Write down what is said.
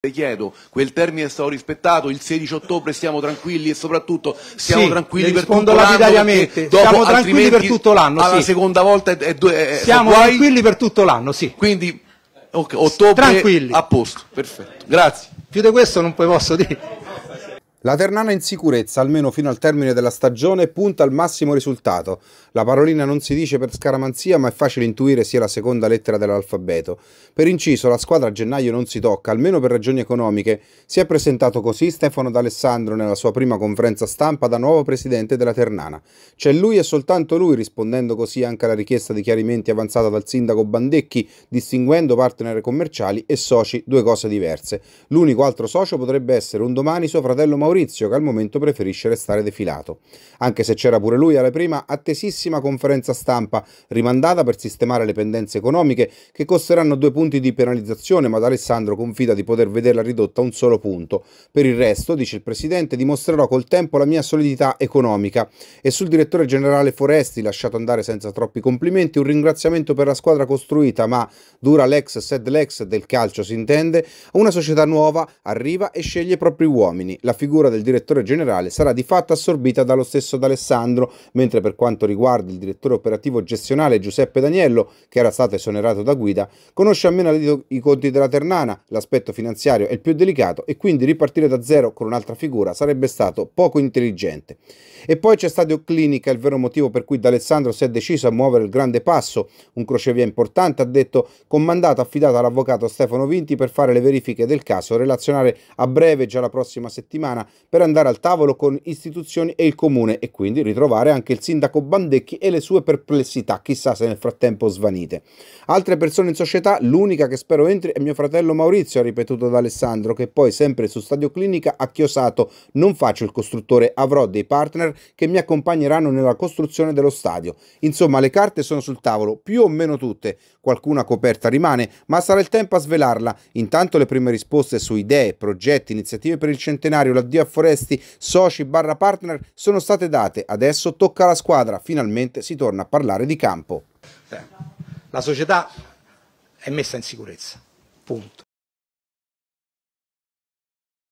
Le chiedo, quel termine è stato rispettato, il 16 ottobre stiamo tranquilli e soprattutto siamo sì, tranquilli per tutto l'anno. Perché dopo, siamo tranquilli per tutto l'anno, sì. Alla seconda volta è, è, è Siamo guai, tranquilli per tutto l'anno, sì. Quindi okay, ottobre tranquilli. a posto, perfetto. Grazie. Più di questo non poi posso dire. La Ternana in sicurezza, almeno fino al termine della stagione, punta al massimo risultato. La parolina non si dice per scaramanzia, ma è facile intuire sia la seconda lettera dell'alfabeto. Per inciso, la squadra a gennaio non si tocca, almeno per ragioni economiche. Si è presentato così Stefano D'Alessandro nella sua prima conferenza stampa da nuovo presidente della Ternana. C'è lui e soltanto lui, rispondendo così anche alla richiesta di chiarimenti avanzata dal sindaco Bandecchi, distinguendo partner commerciali e soci, due cose diverse. L'unico altro socio potrebbe essere un domani suo fratello Maurizio Maurizio che al momento preferisce restare defilato, anche se c'era pure lui alla prima attesissima conferenza stampa rimandata per sistemare le pendenze economiche che costeranno due punti di penalizzazione, ma Alessandro confida di poter vederla ridotta a un solo punto. Per il resto, dice il Presidente, dimostrerò col tempo la mia solidità economica e sul direttore generale Foresti, lasciato andare senza troppi complimenti, un ringraziamento per la squadra costruita, ma dura l'ex sed l'ex del calcio si intende, una società nuova arriva e sceglie i propri uomini. La figura figura del direttore generale sarà di fatto assorbita dallo stesso D'Alessandro, mentre per quanto riguarda il direttore operativo gestionale Giuseppe Daniello, che era stato esonerato da guida, conosce a meno i conti della Ternana, l'aspetto finanziario è il più delicato e quindi ripartire da zero con un'altra figura sarebbe stato poco intelligente. E poi c'è Stadio Clinica, il vero motivo per cui D'Alessandro si è deciso a muovere il grande passo, un crocevia importante, ha detto, con mandato affidato all'avvocato Stefano Vinti per fare le verifiche del caso, relazionare a breve, già la prossima settimana, per andare al tavolo con istituzioni e il comune e quindi ritrovare anche il sindaco Bandecchi e le sue perplessità, chissà se nel frattempo svanite. Altre persone in società, l'unica che spero entri è mio fratello Maurizio, ha ripetuto da Alessandro, che poi sempre su Stadio Clinica ha chiosato non faccio il costruttore, avrò dei partner che mi accompagneranno nella costruzione dello stadio. Insomma, le carte sono sul tavolo, più o meno tutte, qualcuna coperta rimane, ma sarà il tempo a svelarla. Intanto le prime risposte su idee, progetti, iniziative per il centenario, l'addio Studio a Foresti, soci barra partner, sono state date. Adesso tocca alla squadra, finalmente si torna a parlare di campo. Eh, la società è messa in sicurezza, punto.